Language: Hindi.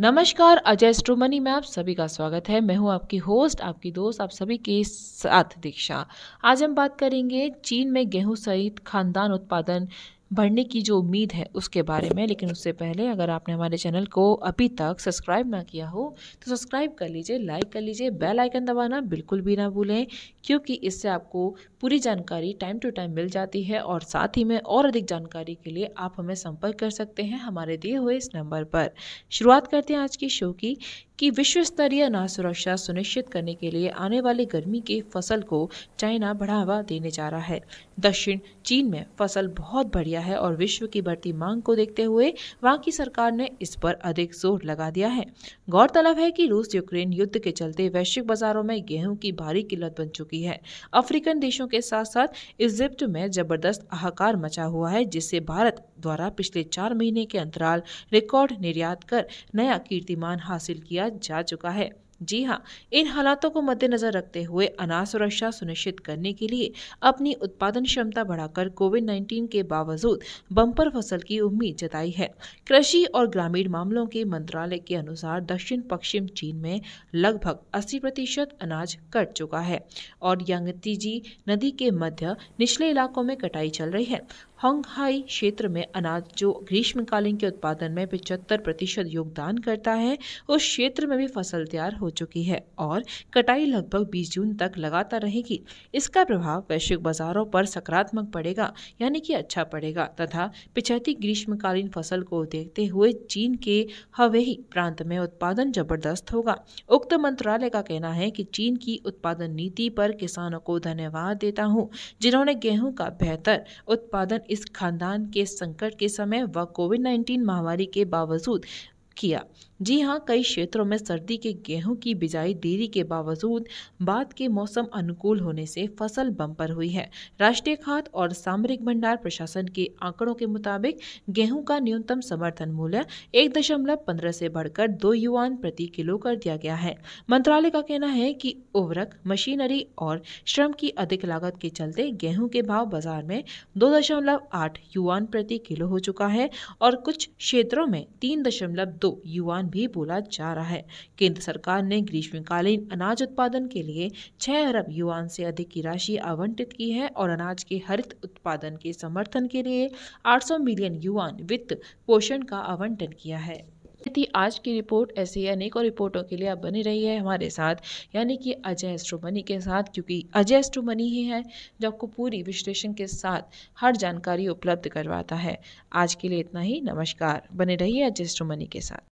नमस्कार अजय स्ट्रोमनी में आप सभी का स्वागत है मैं हूं आपकी होस्ट आपकी दोस्त आप सभी के साथ दीक्षा आज हम बात करेंगे चीन में गेहूं सहित खानदान उत्पादन बढ़ने की जो उम्मीद है उसके बारे में लेकिन उससे पहले अगर आपने हमारे चैनल को अभी तक सब्सक्राइब ना किया हो तो सब्सक्राइब कर लीजिए लाइक कर लीजिए बेल आइकन दबाना बिल्कुल भी ना भूलें क्योंकि इससे आपको पूरी जानकारी टाइम टू टाइम मिल जाती है और साथ ही में और अधिक जानकारी के लिए आप हमें संपर्क कर सकते हैं हमारे दिए हुए इस नंबर पर शुरुआत करते हैं आज की शो की कि विश्व स्तरीय अनाज सुरक्षा सुनिश्चित करने के लिए आने वाली गर्मी के फसल को चाइना बढ़ावा देने जा रहा है दक्षिण चीन में फसल बहुत बढ़िया है और विश्व की बढ़ती मांग को देखते हुए वहाँ की सरकार ने इस पर अधिक जोर लगा दिया है गौरतलब है कि रूस यूक्रेन युद्ध के चलते वैश्विक बाजारों में गेहूं की भारी किल्लत बन चुकी है अफ्रीकन देशों के साथ साथ इजिप्ट में जबरदस्त हाहाकार मचा हुआ है जिससे भारत द्वारा पिछले चार महीने के अंतराल रिकॉर्ड निर्यात कर नया कीर्तिमान हासिल किया जा चुका है जी हाँ इन हालातों को मद्देनजर रखते हुए अनाज सुरक्षा सुनिश्चित करने के लिए अपनी उत्पादन क्षमता बढ़ाकर कोविड 19 के बावजूद बम्पर फसल की उम्मीद जताई है कृषि और ग्रामीण मामलों के मंत्रालय के अनुसार दक्षिण पश्चिम चीन में लगभग 80 प्रतिशत अनाज कट चुका है और यांगतीजी नदी के मध्य निचले इलाकों में कटाई चल रही है हंगहाई क्षेत्र में अनाज जो ग्रीष्मकालीन के उत्पादन में पिचहत्तर प्रतिशत योगदान करता है उस क्षेत्र में भी फसल तैयार हो चुकी है और कटाई लगभग 20 जून तक लगातार रहेगी इसका प्रभाव वैश्विक बाजारों पर सकारात्मक पड़ेगा यानी कि अच्छा पड़ेगा तथा पिछहती ग्रीष्मकालीन फसल को देखते हुए चीन के हवेही प्रांत में उत्पादन जबरदस्त होगा उक्त मंत्रालय का कहना है कि चीन की उत्पादन नीति पर किसानों को धन्यवाद देता हूँ जिन्होंने गेहूँ का बेहतर उत्पादन इस खानदान के संकट के समय व कोविड 19 महामारी के बावजूद किया जी हाँ कई क्षेत्रों में सर्दी के गेहूं की बिजाई देरी के बावजूद बाद के मौसम अनुकूल होने से फसल बंपर हुई है राष्ट्रीय खाद और सामरिक भंडार प्रशासन के आंकड़ों के मुताबिक गेहूं का न्यूनतम समर्थन मूल्य एक दशमलव पंद्रह से बढ़कर दो युवान प्रति किलो कर दिया गया है मंत्रालय का कहना है कि उर्वरक मशीनरी और श्रम की अधिक लागत के चलते गेहूं के भाव बाजार में दो दशमलव आठ युवान प्रति किलो हो चुका है और कुछ क्षेत्रों में तीन दशमलव दो युवान भी बोला जा रहा है केंद्र सरकार ने ग्रीष्मकालीन अनाज उत्पादन के लिए छह अरब युवान से अधिक की राशि आवंटित की है और अनाज के हरित उत्पादन के समर्थन के लिए 800 मिलियन युवान वित्त पोषण का आवंटन किया है थी आज की रिपोर्ट ऐसे ही अनेकों रिपोर्टों के लिए आप बनी रही है हमारे साथ यानी कि अजय एस्ट्रोमनी के साथ क्योंकि अजय एस्ट्रोमनी ही है जो आपको पूरी विश्लेषण के साथ हर जानकारी उपलब्ध करवाता है आज के लिए इतना ही नमस्कार बने रहिए अजय एस्ट्रोमनी के साथ